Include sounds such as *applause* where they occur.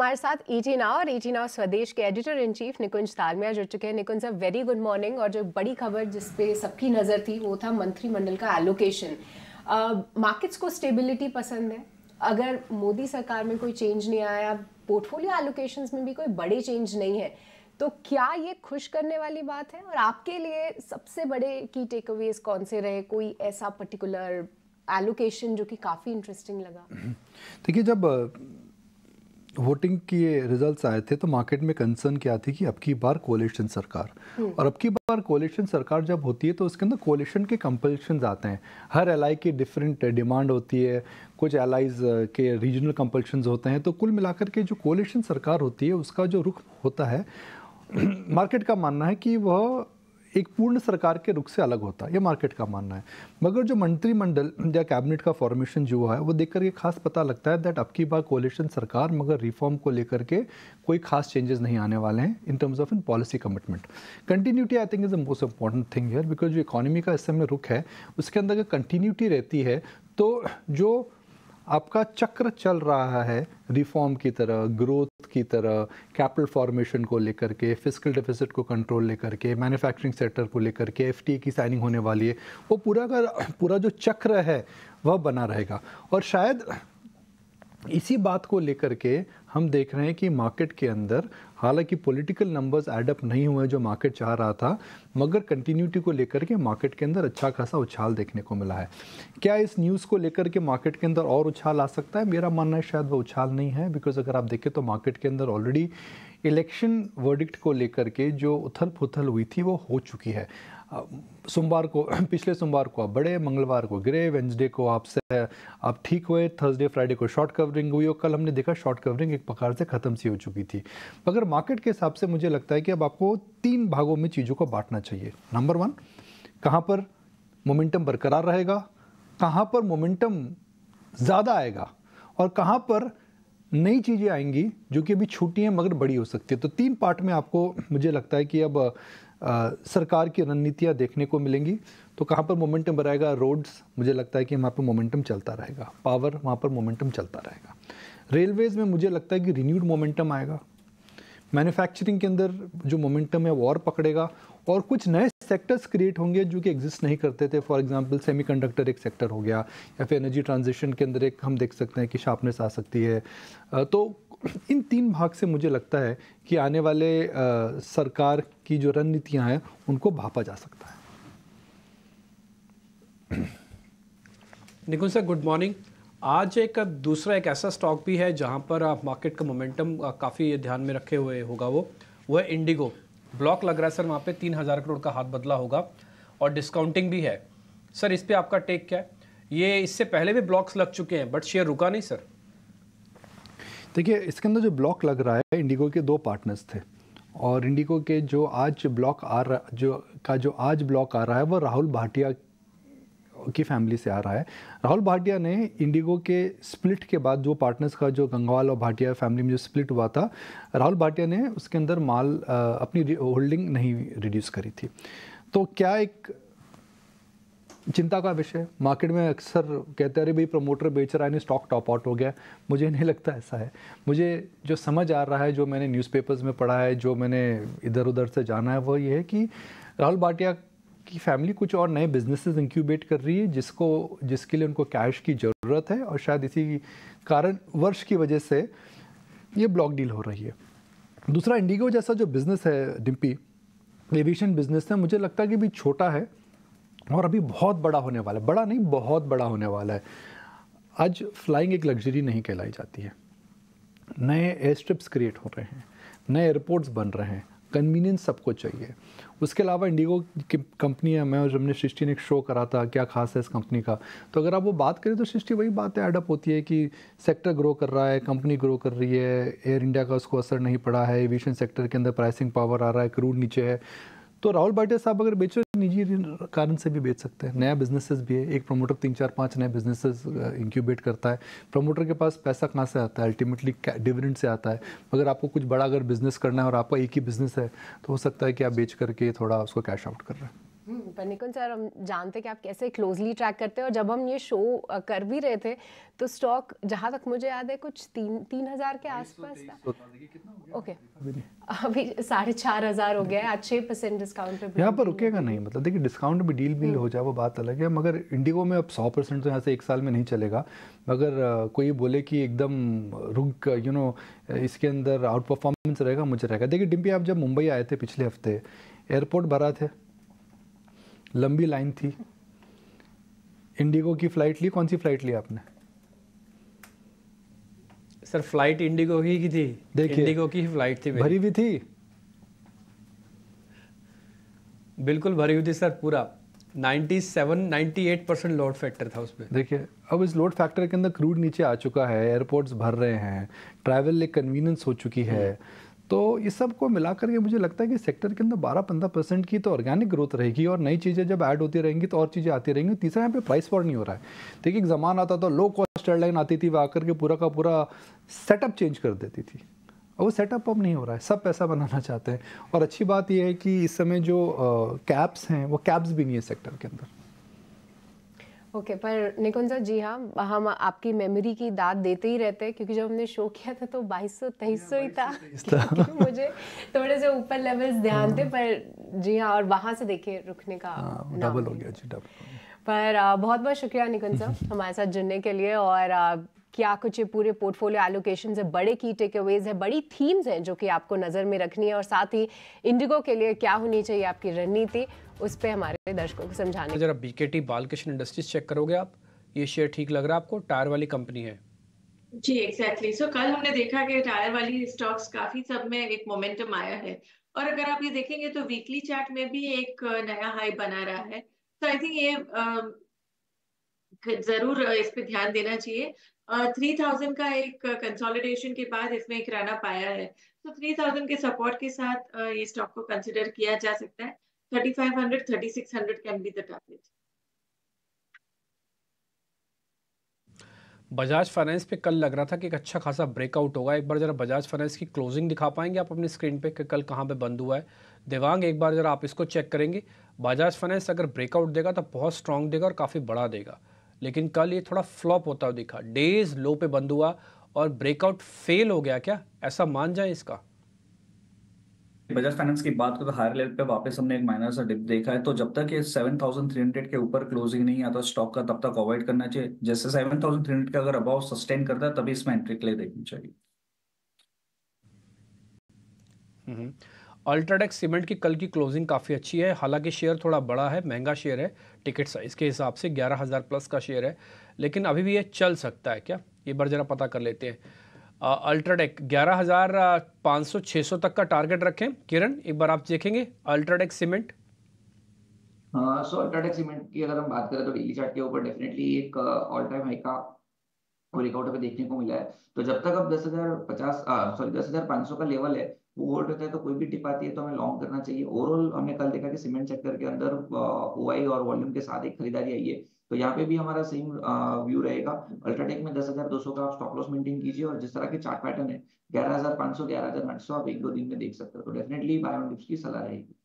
हमारे साथ ET e नाव और ईटी e नाव स्वदेश के एडिटर इन चीफ निकुंज तालमिया जुड़ चुके हैं Nikunj sir very good morning और जो बड़ी खबर जिस पे सबकी नज़र थी वो था मंत्रिमंडल का एलोकेशन मार्केट्स uh, को स्टेबिलिटी पसंद है अगर मोदी सरकार में कोई चेंज नहीं आया पोर्टफोलियो एलोकेशन में भी कोई बड़े चेंज नहीं है तो क्या ये खुश करने वाली बात है और आपके लिए सबसे बड़े की टेक अवेज कौन से रहे कोई ऐसा पर्टिकुलर एलोकेशन जो कि काफ़ी इंटरेस्टिंग लगा हम्म। देखिए जब वोटिंग के रिजल्ट्स आए थे तो मार्केट में कंसर्न क्या थी कि अब की बार कोलेशन सरकार हम्म। और अब की बार कोलेशन सरकार जब होती है तो उसके अंदर कोलेशन के कंपल्शन आते हैं हर एल की डिफरेंट डिमांड होती है कुछ एल के रीजनल कंपल्शन होते हैं तो कुल मिलाकर के जो कोलेशन सरकार होती है उसका जो रुख होता है *clears throat* मार्केट का मानना है कि वह एक पूर्ण सरकार के रुख से अलग होता है ये मार्केट का मानना है मगर जो मंत्रिमंडल या कैबिनेट का फॉर्मेशन जो हुआ है वो देखकर ये खास पता लगता है दैट अब की बार कोलेशन सरकार मगर रिफॉर्म को लेकर के कोई खास चेंजेस नहीं आने वाले हैं in terms of in policy commitment continuity I think is a most important thing है बिकॉज जो इकोनॉमी का इस समय रुख है उसके अंदर अगर कंटिन्यूटी रहती है तो जो आपका चक्र चल रहा है रिफॉर्म की तरह ग्रोथ की तरह कैपिटल फॉर्मेशन को लेकर के फिजिकल डिफिसिट को कंट्रोल लेकर के मैन्युफैक्चरिंग सेक्टर को लेकर के एफ की साइनिंग होने वाली है वो पूरा का पूरा जो चक्र है वह बना रहेगा और शायद इसी बात को लेकर के हम देख रहे हैं कि मार्केट के अंदर हालांकि पॉलिटिकल नंबर्स एडअप नहीं हुए जो मार्केट चाह रहा था मगर कंटिन्यूटी को लेकर के मार्केट के अंदर अच्छा खासा उछाल देखने को मिला है क्या इस न्यूज़ को लेकर के मार्केट के अंदर और उछाल आ सकता है मेरा मानना है शायद वो उछाल नहीं है बिकॉज अगर आप देखें तो मार्केट के अंदर ऑलरेडी इलेक्शन वर्डिक्ट को लेकर के जो उथल पुथल हुई थी वो हो चुकी है सोमवार को *clears throat* पिछले सोमवार को आप बड़े मंगलवार को गिरे वेंसडे को आपसे आप ठीक हुए थर्सडे फ्राइडे को शॉर्ट कवरिंग हुई और कल हमने देखा शॉर्ट कवरिंग एक प्रकार से ख़त्म सी हो चुकी थी मगर मार्केट के हिसाब से मुझे लगता है कि अब आपको तीन भागों में चीज़ों को बांटना चाहिए नंबर वन कहाँ पर मोमेंटम बरकरार रहेगा कहाँ पर मोमेंटम ज़्यादा आएगा और कहाँ पर नई चीज़ें आएंगी जो कि अभी छोटी हैं मगर बड़ी हो सकती है तो तीन पार्ट में आपको मुझे लगता है कि अब आ, सरकार की रणनीतियाँ देखने को मिलेंगी तो कहाँ पर मोमेंटम बनाएगा रोड्स मुझे लगता है कि वहाँ पर मोमेंटम चलता रहेगा पावर वहाँ पर मोमेंटम चलता रहेगा रेलवेज़ में मुझे लगता है कि रिन्यूड मोमेंटम आएगा मैन्युफैक्चरिंग के अंदर जो मोमेंटम है वो और पकड़ेगा और कुछ नए सेक्टर्स क्रिएट होंगे जो कि एग्जिस्ट नहीं करते थे फॉर एग्जांपल सेमीकंडक्टर एक सेक्टर हो गया या फिर एनर्जी ट्रांजिशन के अंदर एक हम देख सकते हैं कि शार्पनेस आ सकती है तो इन तीन भाग से मुझे लगता है कि आने वाले आ, सरकार की जो रणनीतियां हैं उनको भापा जा सकता है निकुंज सर गुड मॉर्निंग आज एक दूसरा एक ऐसा स्टॉक भी है जहां पर आप मार्केट का मोमेंटम काफ़ी ध्यान में रखे हुए होगा वो वो है इंडिगो ब्लॉक लग रहा है सर वहाँ पे तीन हज़ार करोड़ का हाथ बदला होगा और डिस्काउंटिंग भी है सर इस पर आपका टेक क्या है ये इससे पहले भी ब्लॉक्स लग चुके हैं बट शेयर रुका नहीं सर देखिए इसके अंदर जो ब्लॉक लग रहा है इंडिगो के दो पार्टनर्स थे और इंडिगो के जो आज ब्लॉक आ रहा जो का जो आज ब्लॉक आ रहा है वो राहुल भाटिया की फैमिली से आ रहा है राहुल भाटिया ने इंडिगो के स्प्लिट के बाद जो पार्टनर्स का जो गंगवाल और भाटिया फैमिली में जो स्प्लिट हुआ था राहुल भाटिया ने उसके अंदर माल अपनी होल्डिंग नहीं रिड्यूस करी थी तो क्या एक चिंता का विषय मार्केट में अक्सर कहते अरे भाई प्रमोटर बेच रहा है नहीं स्टॉक टॉप आउट हो गया मुझे नहीं लगता ऐसा है मुझे जो समझ आ रहा है जो मैंने न्यूज़पेपर्स में पढ़ा है जो मैंने इधर उधर से जाना है वो ये है कि राहुल भाटिया की फैमिली कुछ और नए बिजनेसेस इंक्यूबेट कर रही है जिसको जिसके लिए उनको कैश की ज़रूरत है और शायद इसी कारण वर्ष की वजह से ये ब्लॉक डील हो रही है दूसरा इंडिगो जैसा जो बिज़नेस है डिम्पी एविएशन बिज़नेस है मुझे लगता है कि भी छोटा है और अभी बहुत बड़ा होने वाला है बड़ा नहीं बहुत बड़ा होने वाला है आज फ्लाइंग एक लग्जरी नहीं कहलाई जाती है नए एयर स्ट्रिप्स क्रिएट हो रहे हैं नए एयरपोर्ट्स बन रहे हैं कन्वीनियंस सबको चाहिए उसके अलावा इंडिगो की कंपनी है मैं और हमने सृष्टि ने एक शो करा था क्या खास है इस कंपनी का तो अगर आप वो बात करें तो सृष्टि वही बात है एडअप होती है कि सेक्टर ग्रो कर रहा है कंपनी ग्रो कर रही है एयर इंडिया का उसको असर नहीं पड़ा है एविएशन सेक्टर के अंदर प्राइसिंग पावर आ रहा है क्रूड नीचे है तो राहुल भाटिया साहब अगर बेचो निजी कारण से भी बेच सकते हैं नया बिजनेसेस भी है एक प्रमोटर तीन चार पाँच नए बिजनेसेस इंक्यूबेट uh, करता है प्रमोटर के पास पैसा कहाँ से आता है अल्टीमेटली डिविडेंड से आता है मगर आपको कुछ बड़ा अगर बिजनेस करना है और आपका एक ही बिजनेस है तो हो सकता है कि आप बेच करके थोड़ा उसको कैश आउट कर रहे हैं हम्म, पर निकुंज सर हम जानते हैं कि आप कैसे क्लोजली ट्रैक करते हैं और जब हम ये शो कर भी रहे थे तो स्टॉक जहाँ तक मुझे याद है कुछ तीन तीन हज़ार के आसपास था ओके तो अभी साढ़े चार हज़ार हो गया है छः परसेंट डिस्काउंट पर यहाँ पर रुकेगा नहीं मतलब देखिए डिस्काउंट भी डील भी हम्म। हो जाए वो बात अलग है मगर इंडिगो में अब सौ परसेंट तो यहाँ से एक साल में नहीं चलेगा मगर कोई बोले कि एकदम रुक यू नो इसके अंदर आउट परफॉर्मेंस रहेगा मुझे रहेगा देखिए डिम्पी आप जब मुंबई आए थे पिछले हफ्ते एयरपोर्ट भरा थे लंबी लाइन थी इंडिगो की फ़्लाइट ली कौन सी फ़्लाइट ली आपने सर फ्लाइट इंडिगो ही की थी देखिए इंडिगो की फ्लाइट थी भरी हुई थी बिल्कुल भरी हुई थी सर पूरा 97 98 परसेंट लोड फैक्टर था उसमें देखिए अब इस लोड फैक्टर के अंदर क्रूड नीचे आ चुका है एयरपोर्ट्स भर रहे हैं ट्रैवल एक कन्वीनियंस हो चुकी है हम्म। तो इस सब को मिला करके मुझे लगता है कि सेक्टर के अंदर बारह पंद्रह परसेंट की तो ऑर्गेनिक ग्रोथ रहेगी और नई चीज़ें जब ऐड होती रहेंगी तो और चीज़ें आती रहेंगी तीसरा यहाँ पे प्राइस वॉर नहीं हो रहा है देखिए एक ज़माना आता था लो कॉस्ट एयरलाइन आती थी वह आकर के पूरा का पूरा सेटअप चेंज कर देती थी और वो सेटअप अब नहीं हो रहा है सब पैसा बनाना चाहते हैं और अच्छी बात यह है कि इस समय जो कैब्स हैं वो कैब्स भी नहीं है सेक्टर के अंदर ओके पर निकुंजा जी हाँ हम आपकी मेमोरी की दाद देते ही रहते हैं क्योंकि जब हमने शो किया था तो बाईस सौ तेईस सौ ही था, *laughs* मुझे थोड़े से ऊपर लेवल्स ध्यान थे हाँ। पर जी हाँ और वहाँ से देखे रुकने का डबल हाँ, हो गया जी डबल पर बहुत बहुत शुक्रिया निकुंजा *laughs* हमारे साथ जुड़ने के लिए और क्या कुछ ये पूरे पोर्टफोलियो एलोकेशन है बड़े की टेक अवेज है बड़ी थीम्स हैं जो कि आपको नज़र में रखनी है और साथ ही इंडिगो के लिए क्या होनी चाहिए आपकी रणनीति उस पर हमारे दर्शकों को समझाने जरा बीकेटी बालकृष्ण इंडस्ट्रीज चेक करोगे आप ये शेयर ठीक लग रहा है आपको टायर वाली कंपनी है जी एग्जैक्टली सो कल हमने देखा कि टायर वाली स्टॉक्स काफी सब में एक मोमेंटम आया है और अगर आप ये देखेंगे तो वीकली चार्ट में भी एक नया हाई बना रहा है तो आई थिंक ये जरूर इस पे ध्यान देना चाहिए थ्री थाउजेंड का एक कंसोलिडेशन के बाद इसमें एक राना पाया है तो थ्री थाउजेंड के सपोर्ट के साथ ये स्टॉक को कंसिडर किया जा सकता है 3500, 3600 can be the target. Bajaj Finance पे कल लग रहा था कि एक अच्छा खासा ब्रेकआउट होगा एक बार जरा बजाज फाइनेंस की क्लोजिंग दिखा पाएंगे आप अपनी स्क्रीन पे कि कल कहाँ पे बंद हुआ है देवांग एक बार जरा आप इसको चेक करेंगे बजाज फाइनेंस अगर ब्रेकआउट देगा तो बहुत स्ट्रांग देगा और काफ़ी बड़ा देगा लेकिन कल ये थोड़ा फ्लॉप होता हुआ दिखा डेज लो पे बंद हुआ और ब्रेकआउट फेल हो गया क्या ऐसा मान जाए इसका बजाज फाइनेंस की बात करें तो हायर लेवल पे वापस हमने एक माइनर सा डिप देखा है तो जब तक ये सेवन थाउजेंड थ्री हंड्रेड के ऊपर क्लोजिंग नहीं आता स्टॉक का तब तक अवॉइड करना चाहिए जैसे सेवन थाउजेंड थ्री हंड्रेड का अगर अबाउ सस्टेन करता है तभी इसमें एंट्री के लिए देखनी चाहिए अल्ट्राटेक हम्म। सीमेंट की कल की क्लोजिंग काफ़ी अच्छी है हालांकि शेयर थोड़ा बड़ा है महंगा शेयर है टिकट साइज के हिसाब से ग्यारह हज़ार प्लस का शेयर है लेकिन अभी भी ये चल सकता है क्या ये बार जरा पता कर लेते हैं अल्ट्राटेक ग्यारह हज़ार पाँच सौ छः सौ तक का टारगेट रखें किरण एक बार आप देखेंगे UltraTech Cement so UltraTech Cement की अगर हम बात करें तो डेली चार्ट के ऊपर डेफिनेटली एक ऑल टाइम हाई का ब्रेकआउट देखने को मिला है तो जब तक अब दस हज़ार पचास सॉरी दस हज़ार पाँच सौ का लेवल है ओवर होता है तो कोई भी टिप आती है तो हमें लॉन्ग करना चाहिए ओवरऑल हमने कल देखा कि सीमेंट सेक्टर के अंदर ओ और वॉल्यूम के साथ एक खरीदारी आई है तो यहाँ पे भी हमारा सेम व्यू रहेगा अल्ट्राटेक में दस हजार दो सौ का आप स्टॉप लॉस मेंटेन कीजिए और जिस तरह के चार्ट पैटर्न है ग्यारह हजार पांच सौ ग्यारह हजार आठ सौ आप एक दो दिन में देख सकते हो तो डेफिनेटली बायोन की सलाह रहेगी